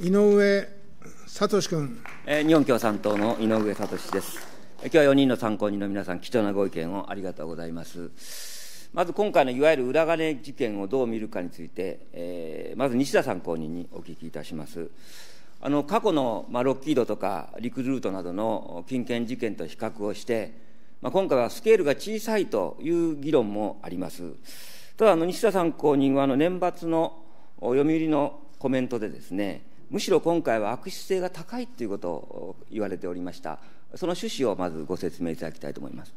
井上聡君。日本共産党の井上聡です。今日は4人の参考人の皆さん、貴重なご意見をありがとうございます。まず今回のいわゆる裏金事件をどう見るかについて、えー、まず西田参考人にお聞きいたします。あの過去の、まあ、ロッキードとかリクルートなどの金券事件と比較をして、まあ、今回はスケールが小さいという議論もあります。ただ、あの西田参考人はあの年末の読売のコメントでですね、むしろ今回は悪質性が高いということを言われておりました、その趣旨をまずご説明いただきたいと思います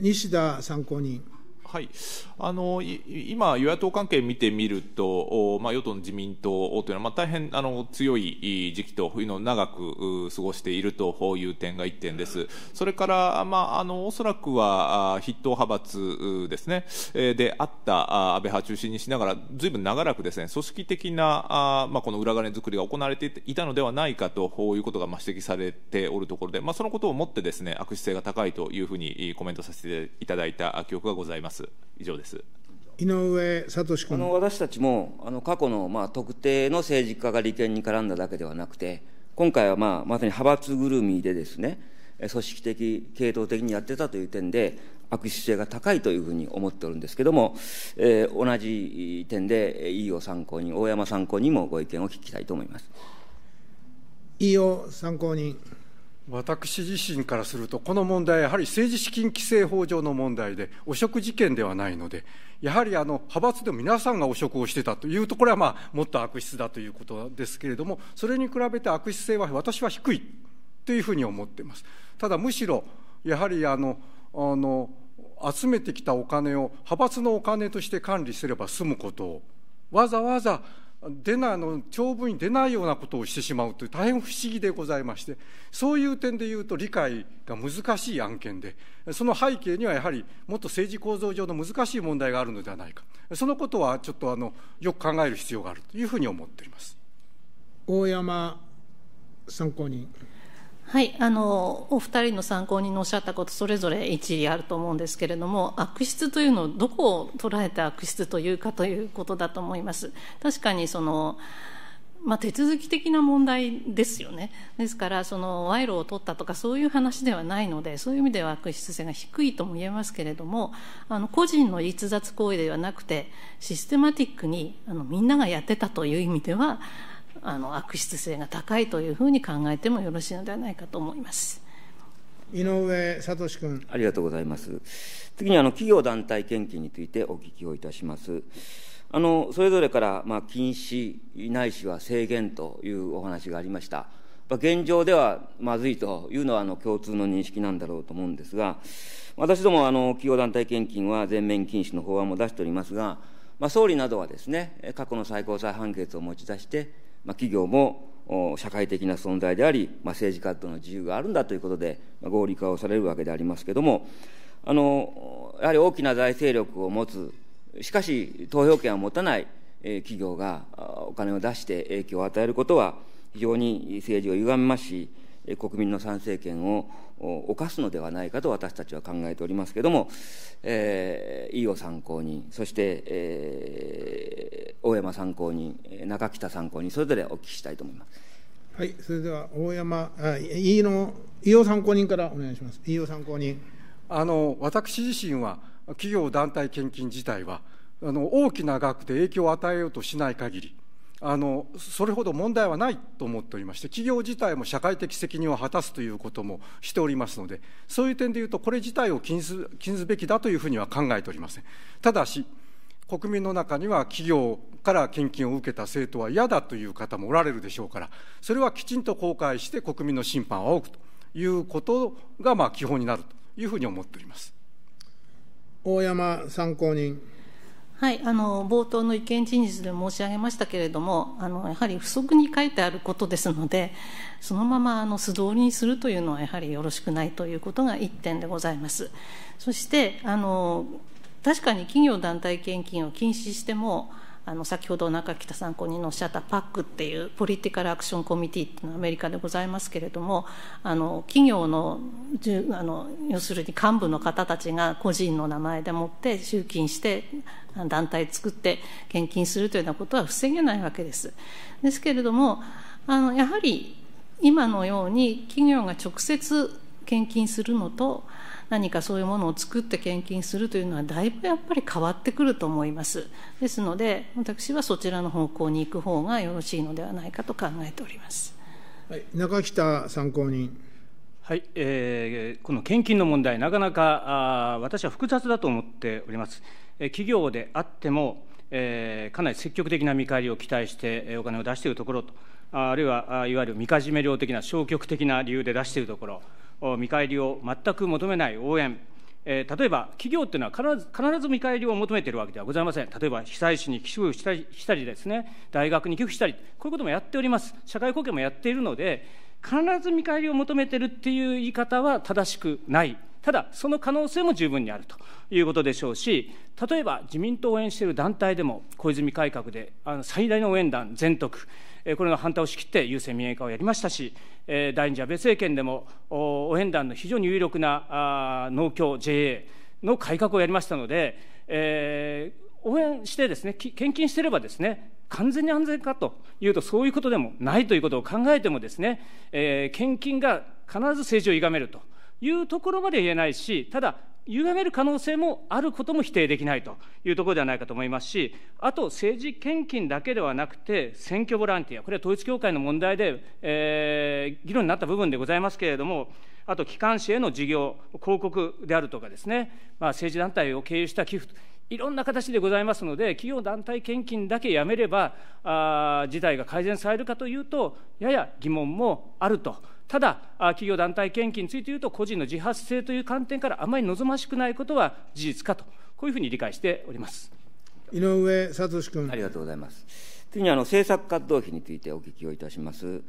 西田参考人。はい、あの今、与野党関係見てみると、まあ、与党の自民党というのは、まあ、大変あの強い時期というのを長く過ごしているという点が1点です、それから、まあ、あのおそらくは筆頭派閥ですね、であった安倍派中心にしながら、ずいぶん長らくですね組織的なまあ、この裏金作りが行われていたのではないかということが指摘されておるところで、まあ、そのことをもってですね悪質性が高いというふうにコメントさせていただいた記憶がございます。。以上です。井上聡君あの私たちもあの過去の、まあ、特定の政治家が利権に絡んだだけではなくて、今回は、まあ、まさに派閥ぐるみでですね、組織的、系統的にやってたという点で、悪質性が高いというふうに思っておるんですけれども、えー、同じ点で、飯尾参考人、大山参考人もご意見を聞きたいと思います。飯尾参考人私自身からすると、この問題やはり政治資金規正法上の問題で、汚職事件ではないので、やはりあの派閥でも皆さんが汚職をしてたというところは、まあ、もっと悪質だということですけれども、それに比べて悪質性は私は低いというふうに思っています。ただむしろやはりあのあの集めてきたお金を派閥のお金として管理すれば済むことをわざわざ出ないの長文に出ないようなことをしてしまうという大変不思議でございましてそういう点でいうと理解が難しい案件でその背景にはやはりもっと政治構造上の難しい問題があるのではないかそのことはちょっとあのよく考える必要があるというふうに思っております大山参考人。はい、あのお二人の参考人のおっしゃったことそれぞれ一理あると思うんですけれども悪質というのをどこを捉えて悪質というかということだと思います。確かにそのまあ、手続き的な問題ですよねですからその賄賂を取ったとかそういう話ではないのでそういう意味では悪質性が低いとも言えますけれどもあの個人の逸脱行為ではなくてシステマティックにあのみんながやってたという意味ではあの悪質性が高いというふうに考えてもよろしいのではないかと思います。井上聡君。ありがとうございます。次にあの企業団体献金についてお聞きをいたします。あのそれぞれから、まあ、禁止ないしは制限というお話がありました。現状ではまずいというのはあの共通の認識なんだろうと思うんですが、私どもあの企業団体献金は全面禁止の法案も出しておりますが、まあ、総理などはですね、過去の最高裁判決を持ち出して、まあ、企業も社会的な存在であり、まあ、政治活動の自由があるんだということで、合理化をされるわけでありますけれどもあのやはり大きな財政力を持つしかし投票権を持たない企業がお金を出して影響を与えることは非常に政治を歪めますし国民の参政権を犯すのではないかと私たちは考えておりますけれども、えー、飯尾参考人、そして、えー、大山参考人、中北参考人、それぞれお聞きしたいと思います。はい、それでは大山、あ飯の飯尾参考人からお願いします。飯尾参考人あの私自身は、企業団体献金自体は、あの大きな額で影響を与えようとしない限り、あのそれほど問題はないと思っておりまして企業自体も社会的責任を果たすということもしておりますのでそういう点でいうとこれ自体を禁ず禁ずべきだというふうには考えておりませんただし国民の中には企業から献金を受けた政党は嫌だという方もおられるでしょうからそれはきちんと公開して国民の審判を仰ぐということがまあ基本になるというふうに思っております大山参考人はい、あの冒頭の意見陳述で申し上げましたけれどもあのやはり不足に書いてあることですのでそのままあの素通りにするというのはやはりよろしくないということが1点でございます。そしてあの確かに企業団体献金を禁止してもあの先ほど中北さん人のおっしゃったパックっていうポリティカルアクションコミティっていうのはアメリカでございますけれどもあの企業のあの要するに幹部の方たちが個人の名前でもって集金して団体作って献金するというようなことは防げないわけです。ですけれどもあのやはり今のように企業が直接献金するのと何かそういうものを作って献金するというのはだいぶやっぱり変わってくると思いますですので私はそちらの方向に行く方がよろしいのではないかと考えております、はい、中北参考人はい、えー、この献金の問題、なかなかあ私は複雑だと思っております。えー、企業であっても、えー、かなり積極的な見返りを期待して、えー、お金を出しているところと、あるいはいわゆるみかじめ料的な消極的な理由で出しているところ、見返りを全く求めない応援、えー、例えば企業というのは必ず必ず見返りを求めているわけではございません、例えば被災地に寄付したりしたりですね、大学に寄付したり、こういうこともやっております、社会貢献もやっているので、必ず見返りを求めてるっていう言い方は正しくないただ、その可能性も十分にあるということでしょうし、例えば自民党を応援している団体でも、小泉改革であの最大の応援団、全徳、これの反対を仕切って優先民営化をやりましたし、第二次安倍政権でも応援団の非常に有力な農協、JA の改革をやりましたので、えー応援してですね、献金してればですね、完全に安全かというと、そういうことでもないということを考えてもですね、えー、献金が必ず政治を歪めるというところまで言えないし、ただ、歪める可能性もあることも否定できないというところではないかと思いますし、あと政治献金だけではなくて、選挙ボランティア、これは統一教会の問題で、えー、議論になった部分でございますけれども、あと機関紙への事業、広告であるとかですね、まあ、政治団体を経由した寄付といろんな形でございますので、企業団体献金だけやめれば、あ事態が改善されるかというと、やや疑問もあると。ただ、企業団体献金について言うと、個人の自発性という観点からあまり望ましくないことは事実かと、こういうふうに理解しております井上聡君。ありがとうございます。次にあの政策活動費についてお聞きをいたします。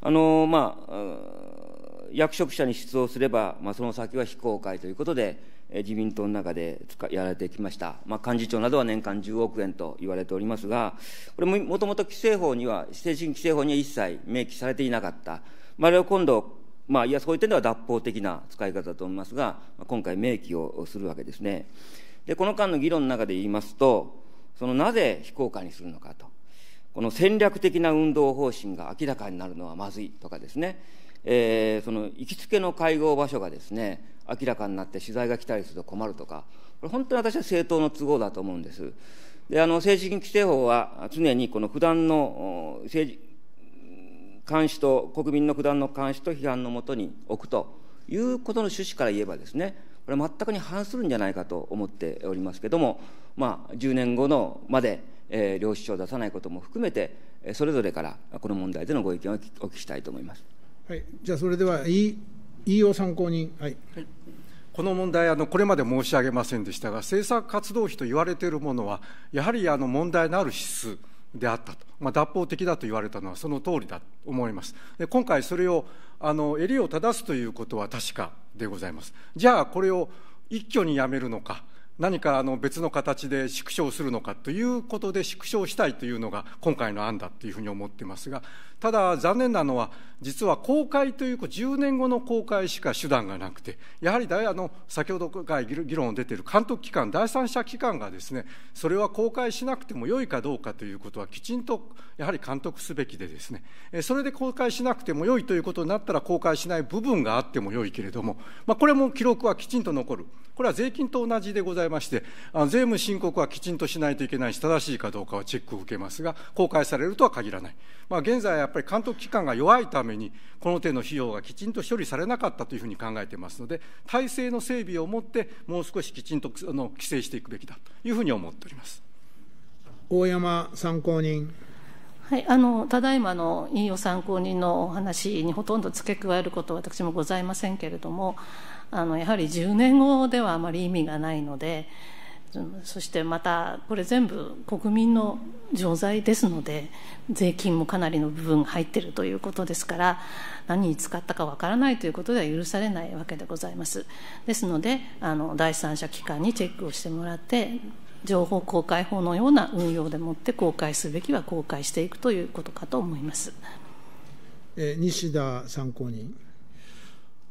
あのまあ、役職者に出動すれば、まあ、その先は非公開ということで、自民党の中でやられてきました、まあ、幹事長などは年間10億円と言われておりますが、これももともと規制法には、政治規制法には一切明記されていなかった、まあ、あれは今度、まあ、いや、そういう点では脱法的な使い方だと思いますが、今回、明記をするわけですね。で、この間の議論の中で言いますと、そのなぜ非公開にするのかと。この戦略的な運動方針が明らかになるのはまずいとかですね、えー、その行きつけの会合場所がですね明らかになって取材が来たりすると困るとかこれ本当に私は政党の都合だと思うんですであの政治規制法は常にこの普段の政治監視と国民の不断の監視と批判のもとに置くということの趣旨から言えばですねこれ全くに反するんじゃないかと思っておりますけどもまあ10年後のまでえー、領収書を出さないことも含めて、それぞれからこの問題でのご意見をお聞きしたいと思います。はい、じゃあ、それでは、いいを参考人。はい、はいこの問題あの、これまで申し上げませんでしたが、政策活動費と言われているものは、やはりあの問題のある指数であったと、まあ、脱法的だと言われたのはその通りだと思います。で今回、それをあの襟を正すということは確かでございます。じゃあ、これを一挙にやめるのか。何かあの別の形で縮小するのかということで縮小したいというのが今回の案だというふうに思ってますがただ残念なのは実は公開という10年後の公開しか手段がなくてやはりあの先ほどから議論出ている監督機関第三者機関がですねそれは公開しなくてもよいかどうかということはきちんとやはり監督すべきでですねそれで公開しなくてもよいということになったら公開しない部分があってもよいけれども、まあ、これも記録はきちんと残るこれは税金と同じでございますえまして、あの税務申告はきちんとしないといけないし、正しいかどうかはチェックを受けますが、公開されるとは限らない。まあ、現在はやっぱり監督機関が弱いために、この手の費用がきちんと処理されなかったというふうに考えていますので、体制の整備をもって、もう少しきちんとあの規制していくべきだというふうに思っております。大山参考人。はい、あのただいまの委員予参考人のお話にほとんど付け加えることは私もございませんけれども、あのやはり10年後ではあまり意味がないのでそしてまたこれ全部国民の錠剤ですので税金もかなりの部分入っているということですから何に使ったかわからないということでは許されないわけでございますですのであの第三者機関にチェックをしてもらって情報公開法のような運用でもって公開すべきは公開していくということかと思います。え西田参考人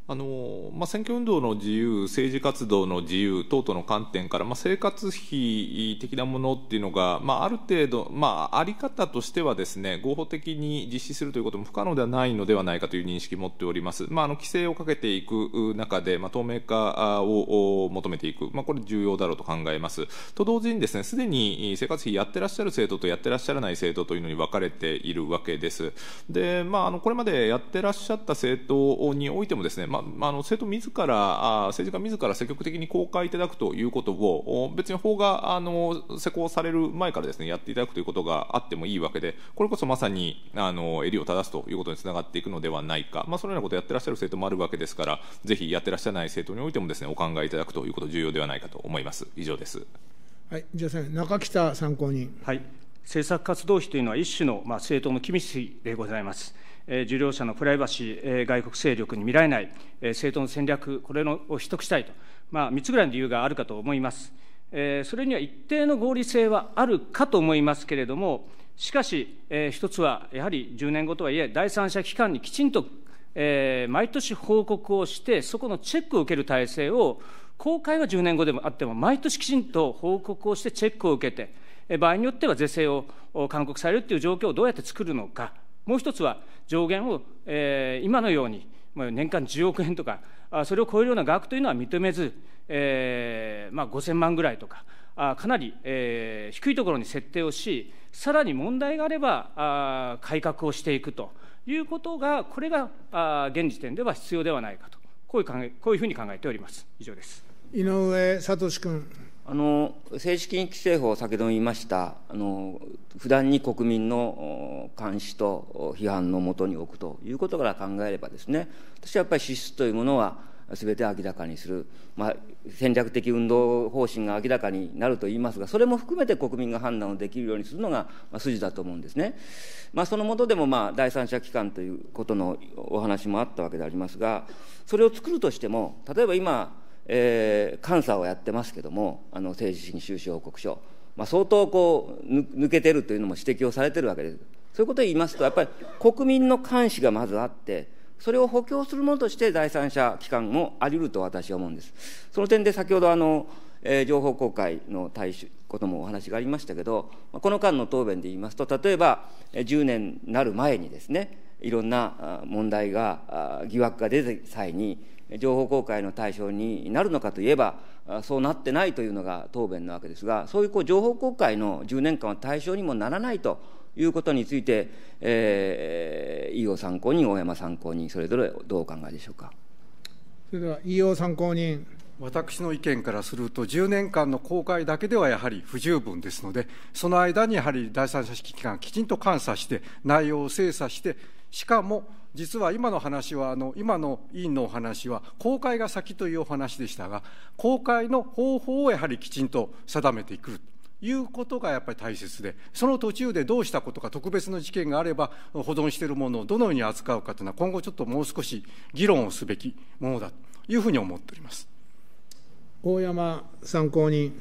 あのまあ、選挙運動の自由、政治活動の自由等々の観点から、まあ、生活費的なものっていうのが、まあ、ある程度、まあ、あり方としてはですね合法的に実施するということも不可能ではないのではないかという認識を持っております、まあ、あの規制をかけていく中で、まあ、透明化を求めていく、まあ、これ、重要だろうと考えます。と同時に、ですねすでに生活費やってらっしゃる制度とやってらっしゃらない制度というのに分かれているわけです。でまあ、あのこれまでやってらっしゃった政党においてもですね、まあまあの政党自ら政治家自ら積極的に公開いただくということを別に法があの施行される前からですねやっていただくということがあってもいいわけでこれこそまさにあの襟を正すということにつながっていくのではないか、まあ、そのようなことをやってらっしゃる政党もあるわけですからぜひやってらっしゃらない政党においてもですねお考えいただくということ重要ではないかと思います。以上です。はい、じゃあ中北参考人。はい、政策活動費というのは一種のまあ政党の機密費でございます。受領者のプライバシー、外国勢力に見られない、政党の戦略、これのを取得したいと、まあ、3つぐらいの理由があるかと思います。それには一定の合理性はあるかと思いますけれども、しかし、一つはやはり10年後とはいえ、第三者機関にきちんと毎年報告をして、そこのチェックを受ける体制を、公開は10年後でもあっても、毎年きちんと報告をしてチェックを受けて、場合によっては是正を勧告されるという状況をどうやって作るのか、もう一つは上限を、えー、今のように年間10億円とかそれを超えるような額というのは認めず、えーまあ、5000万ぐらいとかかなり、えー、低いところに設定をしさらに問題があればあ改革をしていくということがこれがあ現時点では必要ではないかとこういう考えこういうふうに考えております以上です井上聡君あの政治金規制法を先ほども言いましたあの普段に国民の監視と批判のもとに置くということから考えればですね私はやっぱり支出というものは全て明らかにする、まあ、戦略的運動方針が明らかになると言いますがそれも含めて国民が判断をできるようにするのが、ま筋だと思うんですね、まあ、そのもとでも、まあ、第三者機関ということのお話もあったわけでありますがそれを作るとしても例えば今えー、監査をやってますけども、あの政治資金収支報告書、まあ、相当こう抜けてるというのも指摘をされてるわけです。そういうことを言いますと、やっぱり国民の監視がまずあって、それを補強するものとして第三者機関もあり得ると私は思うんです。その点で先ほどあの、えー、情報公開の対処こともお話がありましたけど、この間の答弁で言いますと、例えば10年になる前にですね、いろんな問題が、疑惑が出た際に、情報公開の対象になるのかといえば、そうなってないというのが答弁なわけですが、そういうこう情報公開の10年間は対象にもならないということについて、えー、飯尾参考人、大山参考人、それぞれどうお考えでしょうか。それでは飯尾参考人私の意見からすると、10年間の公開だけではやはり不十分ですので、その間にやはり第三者指機関、きちんと監査して、内容を精査して、しかも実は今の話はあの今の委員のお話は公開が先というお話でしたが公開の方法をやはりきちんと定めていくいうことがやっぱり大切で、その途中でどうしたことか、特別の事件があれば、保存しているものをどのように扱うかというのは、今後ちょっともう少し議論をすべきものだというふうに思っております。大山参考人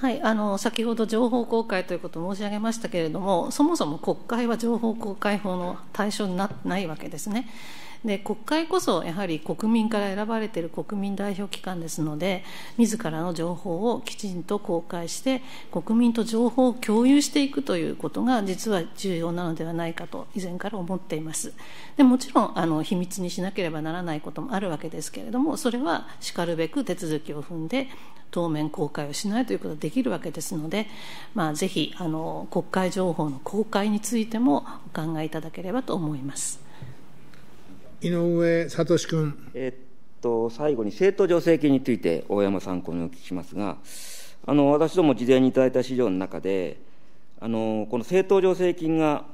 はい、あの先ほど情報公開ということを申し上げましたけれども、そもそも国会は情報公開法の対象になってないわけですね。で国会こそやはり国民から選ばれている国民代表機関ですので自らの情報をきちんと公開して国民と情報を共有していくということが実は重要なのではないかと以前から思っていますでもちろんあの秘密にしなければならないこともあるわけですけれどもそれはしかるべく手続きを踏んで当面公開をしないということができるわけですので、まあ、ぜひあの国会情報の公開についてもお考えいただければと思います。井上聡君。えっと最後に政党助成金について大山さん、このお聞きしますが、あの私ども事前にいただいた資料の中で、あのこの政党助成金が、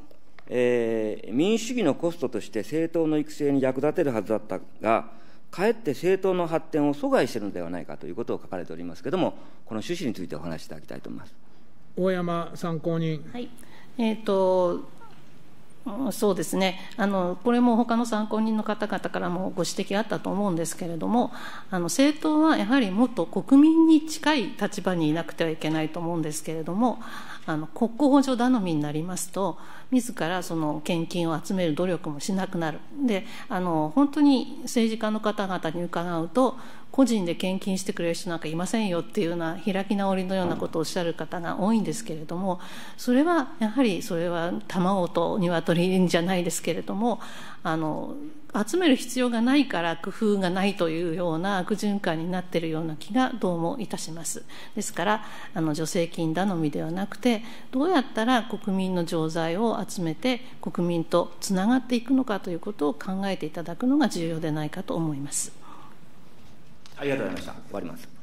えー、民主主義のコストとして政党の育成に役立てるはずだったが、かえって政党の発展を阻害しているのではないかということを書かれておりますけれども、この趣旨についてお話しいただきたいと思います大山参考人。はいえーとそうですねあの、これも他の参考人の方々からもご指摘あったと思うんですけれども、あの政党はやはりもっと国民に近い立場にいなくてはいけないと思うんですけれども、あの国交上頼みになりますと自らその献金を集める努力もしなくなるであの本当に政治家の方々に伺うと個人で献金してくれる人なんかいませんよっていうような開き直りのようなことをおっしゃる方が多いんですけれどもそれはやはりそれは卵と鶏じゃないですけれどもあの集める必要がないから工夫がないというような悪循環になっているような気がどうもいたしますですからあの助成金頼みではなくてどうやったら国民の常在を集めて国民とつながっていくのかということを考えていただくのが重要でないかと思いますありがとうございました終わります